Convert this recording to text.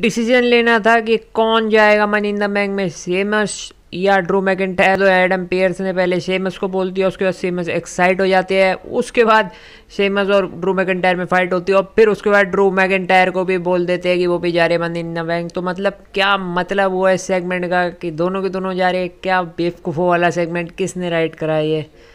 decision लेना था कि कौन जाएगा मनी इन द बैंक में सेमस या ड्रू मैकेंटायर तो एडम पेयर्स ने पहले सेमस को बोल दिया उसके बाद सेमस एक्साइट हो जाते हैं उसके बाद सेमस और ड्रू मैकेंटायर में फाइट होती है और फिर उसके बाद ड्रू मैकेंटायर को भी बोल देते हैं कि वो भी जा रहे मनी इन द बैंक तो मतलब क्या मतलब हुआ इस सेगमेंट का कि दोनों के दोनों जा रहे हैं क्या बेवकूफ़ों वाला सेगमेंट किसने राइट कराई है